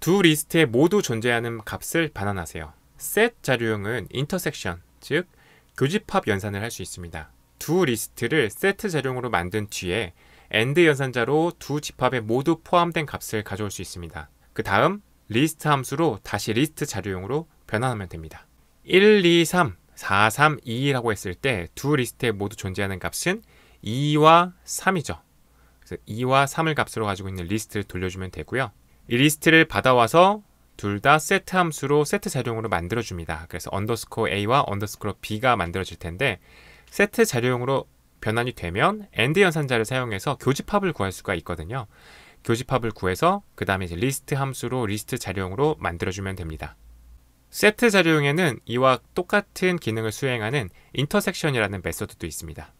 두 리스트에 모두 존재하는 값을 반환하세요. set 자료형은 인터섹션, 즉 교집합 연산을 할 수 있습니다. 두 리스트를 set 자료형으로 만든 뒤에 AND 연산자로 두 집합에 모두 포함된 값을 가져올 수 있습니다. 그 다음 리스트 함수로 다시 리스트 자료용으로 변환하면 됩니다. 1, 2, 3, 4, 3, 2라고 했을 때 두 리스트에 모두 존재하는 값은 2와 3이죠. 그래서 2와 3을 값으로 가지고 있는 리스트를 돌려주면 되고요. 이 리스트를 받아와서 둘 다 세트 함수로 세트 자료용으로 만들어줍니다. 그래서 언더스코어 a와 언더스코어 b가 만들어질 텐데 세트 자료용으로 변환이 되면 AND 연산자를 사용해서 교집합을 구할 수가 있거든요. 교집합을 구해서 그 다음에 리스트 함수로 리스트 자료용으로 만들어주면 됩니다. 세트 자료용에는 이와 똑같은 기능을 수행하는 인터섹션이라는 메소드도 있습니다.